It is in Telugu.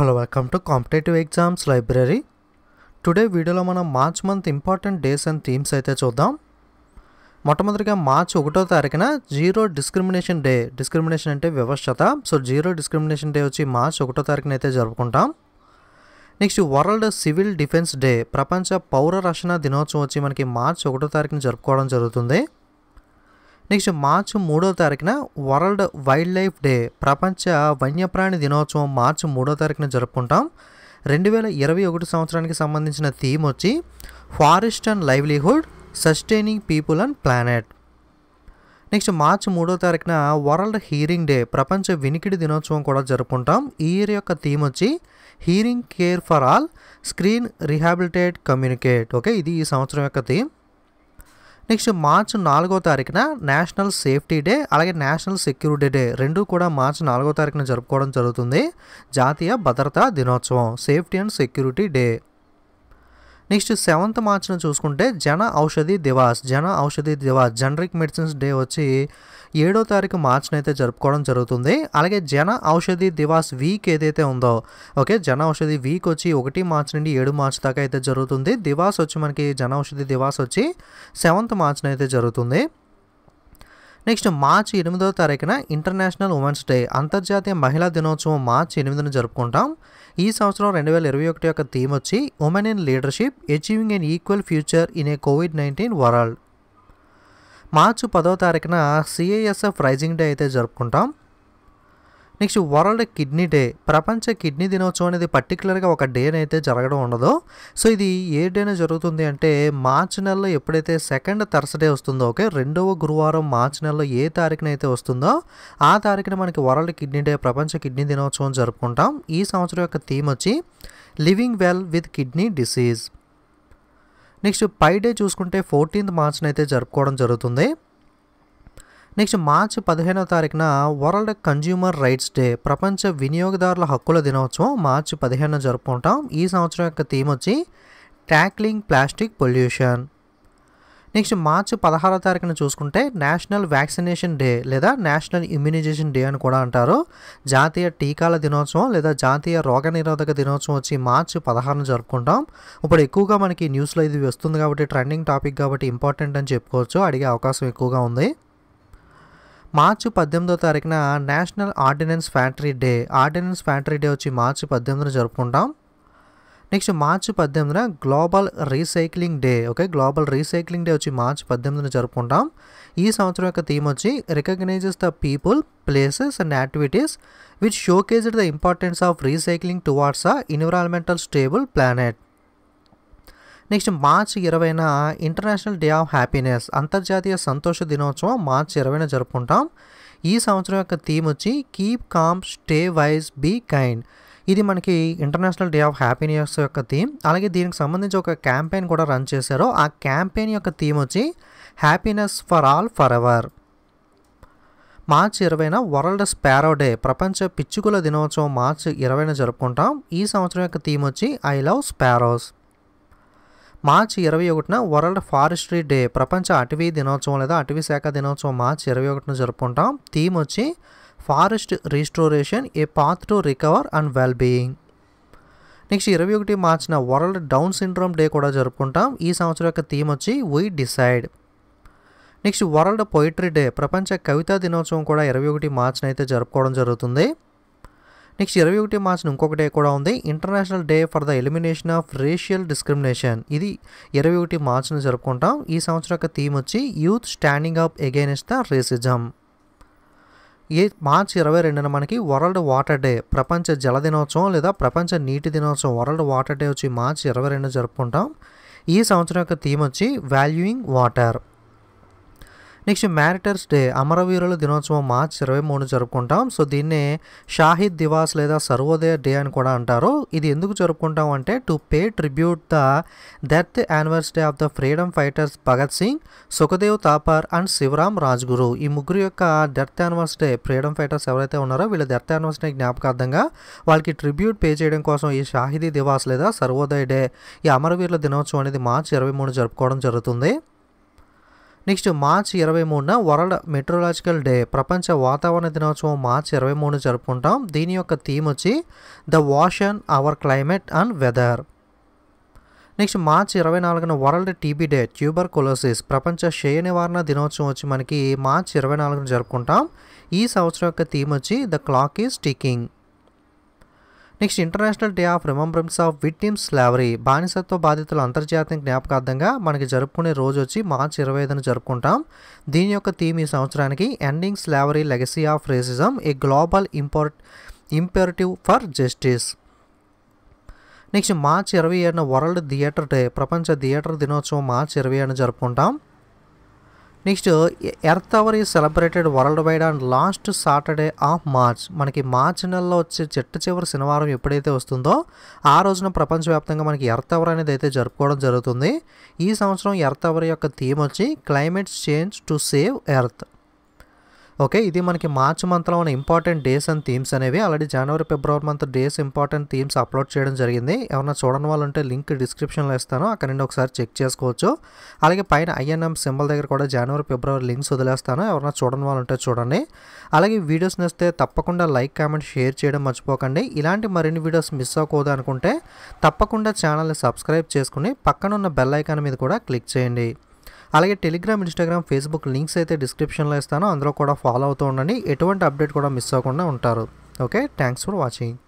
hello welcome to competitive exams library today వీడియోలో మనం March month important days and themes అయితే చూద్దాం మొట్టమొదటిగా మార్చ్ ఒకటో తారీఖున జీరో డిస్క్రిమినేషన్ డే డిస్క్రిమినేషన్ అంటే వ్యవస్థత సో జీరో డిస్క్రిమినేషన్ డే వచ్చి మార్చ్ ఒకటో తారీఖున అయితే జరుపుకుంటాం next world civil defence day ప్రపంచ పౌర రక్షణ దినోత్సవం వచ్చి మనకి మార్చ్ ఒకటో తారీఖున జరుపుకోవడం జరుగుతుంది నెక్స్ట్ మార్చి మూడో తారీఖున వరల్డ్ వైల్డ్ లైఫ్ డే ప్రపంచ వన్యప్రాణి దినోత్సవం మార్చి మూడో తారీఖున జరుపుకుంటాం రెండు వేల ఇరవై ఒకటి సంవత్సరానికి సంబంధించిన థీమ్ వచ్చి forest and livelihood sustaining people and planet next మార్చి మూడో తారీఖున వరల్డ్ హీరింగ్ డే ప్రపంచ వినికిడి దినోత్సవం కూడా జరుపుకుంటాం ఈ ఇయర్ యొక్క థీమ్ వచ్చి hearing care for all screen rehabilitate communicate okay ఇది ఈ సంవత్సరం యొక్క థీమ్ నెక్స్ట్ మార్చ్ నాలుగో తారీఖున నేషనల్ సేఫ్టీ డే అలాగే నేషనల్ సెక్యూరిటీ డే రెండు కూడా మార్చ్ నాలుగో తారీఖున జరుపుకోవడం జరుగుతుంది జాతీయ భద్రతా దినోత్సవం safety and security day next seventh మార్చిన చూసుకుంటే Jan Aushadhi Diwas Jan Aushadhi Diwas generic medicines day వచ్చి ఏడో తారీఖు మార్చిన అయితే జరుపుకోవడం జరుగుతుంది అలాగే జన ఔషధి దివాస్ వీక్ ఏదైతే ఉందో ఓకే జన ఔషధి వీక్ వచ్చి ఒకటి మార్చ్ నుండి ఏడు మార్చ్ దాకా అయితే జరుగుతుంది దివాస్ వచ్చి మనకి జన ఔషధి దివాస్ వచ్చి సెవెంత్ మార్చిన అయితే జరుగుతుంది నెక్స్ట్ మార్చి ఎనిమిదో తారీఖున ఇంటర్నేషనల్ ఉమెన్స్ డే అంతర్జాతీయ మహిళా దినోత్సవం మార్చి ఎనిమిదిన జరుపుకుంటాం ఈ సంవత్సరం రెండు వేల ఇరవై ఒకటి యొక్క థీమ్ వచ్చి women in leadership achieving an equal future in a COVID nineteen world మార్చి పదో తారీఖున సిఐఎస్ఎఫ్ రైజింగ్ డే అయితే జరుపుకుంటాం నెక్స్ట్ వరల్డ్ కిడ్నీ డే ప్రపంచ కిడ్నీ దినోత్సవం అనేది పర్టికులర్గా ఒక డే అయితే జరగడం ఉండదు సో ఇది ఏ డేన జరుగుతుంది అంటే మార్చ్ నెలలో ఎప్పుడైతే సెకండ్ థర్స్డే వస్తుందో ఓకే రెండవ గురువారం మార్చ్ నెలలో ఏ తారీఖున అయితే వస్తుందో ఆ తారీఖున మనకి వరల్డ్ కిడ్నీ డే ప్రపంచ కిడ్నీ దినోత్సవం జరుపుకుంటాం ఈ సంవత్సరం యొక్క థీమ్ వచ్చి living well with kidney disease next pi day చూసుకుంటే ఫోర్టీన్త్ మార్చ్ని అయితే జరుపుకోవడం జరుగుతుంది నెక్స్ట్ మార్చ్ పదిహేనవ తారీఖున వరల్డ్ కన్జ్యూమర్ రైట్స్ డే ప్రపంచ వినియోగదారుల హక్కుల దినోత్సవం మార్చి పదిహేనున జరుపుకుంటాం ఈ సంవత్సరం యొక్క థీమ్ వచ్చి tackling plastic pollution next March పదహారో తారీఖున చూసుకుంటే నేషనల్ వ్యాక్సినేషన్ డే లేదా నేషనల్ ఇమ్యూనైజేషన్ డే అని కూడా అంటారు జాతీయ టీకాల దినోత్సవం లేదా జాతీయ రోగనిరోధక దినోత్సవం వచ్చి మార్చ్ పదహారును జరుపుకుంటాం ఇప్పుడు ఎక్కువగా మనకి న్యూస్లో ఇది వస్తుంది కాబట్టి ట్రెండింగ్ టాపిక్ కాబట్టి ఇంపార్టెంట్ అని చెప్పుకోవచ్చు అడిగే అవకాశం ఎక్కువగా ఉంది మార్చి పద్దెనిమిదో తారీఖున national ordnance factory day ordnance factory day వచ్చి మార్చి పద్దెనిమిదిన జరుపుకుంటాం నెక్స్ట్ మార్చి పద్దెనిమిదిన global recycling day okay global recycling day వచ్చి మార్చి పద్దెనిమిదిన జరుపుకుంటాం ఈ సంవత్సరం యొక్క థీమ్ వచ్చి recognises the people places and activities which showcased the importance of recycling towards a environmental stable planet next March ఇరవైన ఇంటర్నేషనల్ డే ఆఫ్ హ్యాపీనెస్ అంతర్జాతీయ సంతోష దినోత్సవం మార్చ్ ఇరవైన జరుపుకుంటాం ఈ సంవత్సరం యొక్క థీమ్ వచ్చి keep calm stay wise be kind ఇది మనకి ఇంటర్నేషనల్ డే ఆఫ్ హ్యాపీనెస్ యొక్క థీమ్ అలాగే దీనికి సంబంధించి ఒక క్యాంపెయిన్ కూడా రన్ చేశారు ఆ క్యాంపెయిన్ యొక్క థీమ్ వచ్చి happiness for all forever March ఇరవైన వరల్డ్ స్పారో డే ప్రపంచ పిచ్చుకుల దినోత్సవం మార్చ్ ఇరవైన జరుపుకుంటాం ఈ సంవత్సరం యొక్క థీమ్ వచ్చి ఐ లవ్ స్పారోస్ మార్చి ఇరవై ఒకటిన వరల్డ్ ఫారెస్ట్రీ డే ప్రపంచ అటవీ దినోత్సవం లేదా అటవీ శాఖ దినోత్సవం మార్చి ఇరవై ఒకటిన జరుపుకుంటాం థీమ్ వచ్చి forest restoration a path to recover and well being next ఇరవై ఒకటి మార్చిన వరల్డ్ డౌన్ సిండ్రోమ్ డే కూడా జరుపుకుంటాం ఈ సంవత్సరం యొక్క థీమ్ వచ్చి we decide next world poetry day ప్రపంచ కవితా దినోత్సవం కూడా ఇరవై ఒకటి అయితే జరుపుకోవడం జరుగుతుంది నెక్స్ట్ ఇరవై ఒకటి మార్చిన ఇంకొక డే కూడా ఉంది international day for the elimination of racial discrimination ఇది ఇరవై ఒకటి మార్చిని జరుపుకుంటాం ఈ సంవత్సరం యొక్క థీమ్ వచ్చి youth standing up against the racism ఏ మార్చ్ ఇరవై రెండున మనకి వరల్డ్ వాటర్ డే ప్రపంచ జల దినోత్సవం లేదా ప్రపంచ నీటి దినోత్సవం వరల్డ్ వాటర్ డే వచ్చి మార్చ్ ఇరవై రెండు జరుపుకుంటాం ఈ సంవత్సరం యొక్క థీమ్ వచ్చి valuing water next martyrs day అమరవీరుల దినోత్సవం మార్చ్ ఇరవై మూడు జరుపుకుంటాం సో దీన్నే షాహిద్ దివాస్ లేదా సర్వోదయ డే అని కూడా అంటారు ఇది ఎందుకు జరుపుకుంటాం అంటే to pay tribute the death anniversary of the freedom fighters Bhagat Singh Sukhdev Thapar and Shivaram Rajguru ఈ ముగ్గురు యొక్క డెత్ యానివర్సరీ ఫ్రీడమ్ ఫైటర్స్ ఎవరైతే ఉన్నారో వీళ్ళ డెత్ యానివర్సరీ జ్ఞాపకార్థంగా వాళ్ళకి ట్రిబ్యూట్ పే చేయడం కోసం ఈ షాహిదీ దివాస్ లేదా సర్వోదయ డే ఈ అమరవీరుల దినోత్సవం అనేది మార్చ్ ఇరవై మూడు జరుపుకోవడం జరుగుతుంది నెక్స్ట్ మార్చ్ ఇరవై మూడున వరల్డ్ మెట్రోలాజికల్ డే ప్రపంచ వాతావరణ దినోత్సవం మార్చ్ ఇరవై మూడు జరుపుకుంటాం దీని యొక్క థీమ్ వచ్చి the ocean our climate and weather next March ఇరవై నాలుగున world TB day tuberculosis ప్రపంచ క్షయ నివారణ దినోత్సవం వచ్చి మనకి మార్చ్ ఇరవై నాలుగున జరుపుకుంటాం ఈ సంవత్సరం యొక్క థీమ్ వచ్చి the clock is ticking next international day of remembrance of victims slavery బానిసత్వ బాధితుల అంతర్జాతీయ జ్ఞాపకార్థంగా మనకి జరుపుకునే రోజు వచ్చి మార్చ్ ఇరవై ఐదున జరుపుకుంటాం దీని యొక్క థీమ్ ఈ సంవత్సరానికి ending slavery legacy of racism a global import imperative for justice next March ఇరవై ఏడున వరల్డ్ థియేటర్ డే ప్రపంచ థియేటర్ దినోత్సవం మార్చ్ ఇరవై ఏడున జరుపుకుంటాం next Earth Hour is celebrated worldwide and last Saturday of March మనకి మార్చ్ నెలలో వచ్చే చెట్టు చివరి శనివారం ఎప్పుడైతే వస్తుందో ఆ రోజున ప్రపంచవ్యాప్తంగా మనకి ఎర్త్ అవర్ అనేది అయితే జరుపుకోవడం జరుగుతుంది ఈ సంవత్సరం ఎర్త్ అవర్ యొక్క థీమ్ వచ్చి climate change to save earth okay ఇది మనకి మార్చ్ మంత్లో ఉన్న ఇంపార్టెంట్ డేస్ అండ్ థీమ్స్ అనేవి ఆల్రెడీ జనవరి ఫిబ్రవరి month days important themes upload చేయడం జరిగింది ఏమన్నా చూడని వాళ్ళు ఉంటే లింక్ డిస్క్రిప్షన్లో ఇస్తాను అక్కడ నుండి ఒకసారి చెక్ చేసుకోవచ్చు అలాగే పైన ఐఎన్ఎం సింబల్ దగ్గర కూడా జనవరి ఫిబ్రవరి లింక్స్ వదిలేస్తాను ఎవరన్నా చూడని వాళ్ళు ఉంటే చూడండి అలాగే వీడియోస్ నచ్చితే తప్పకుండా లైక్ కామెంట్ షేర్ చేయడం మర్చిపోకండి ఇలాంటి మరిన్ని వీడియోస్ మిస్ అవ్వకూడదు అనుకుంటే తప్పకుండా ఛానల్ని సబ్స్క్రైబ్ చేసుకుని పక్కనున్న బెల్ ఐకాన్ మీద కూడా క్లిక్ చేయండి అలాగే టెలిగ్రామ్ ఇన్స్టాగ్రామ్ ఫేస్బుక్ లింక్స్ అయితే డిస్క్రిప్షన్లో ఇస్తాను అందులో కూడా ఫాలో అవుతూ ఉండండి ఎటువంటి అప్డేట్ కూడా మిస్ అవ్వకుండా ఉంటారు ఓకే థ్యాంక్స్ ఫర్ వాచింగ్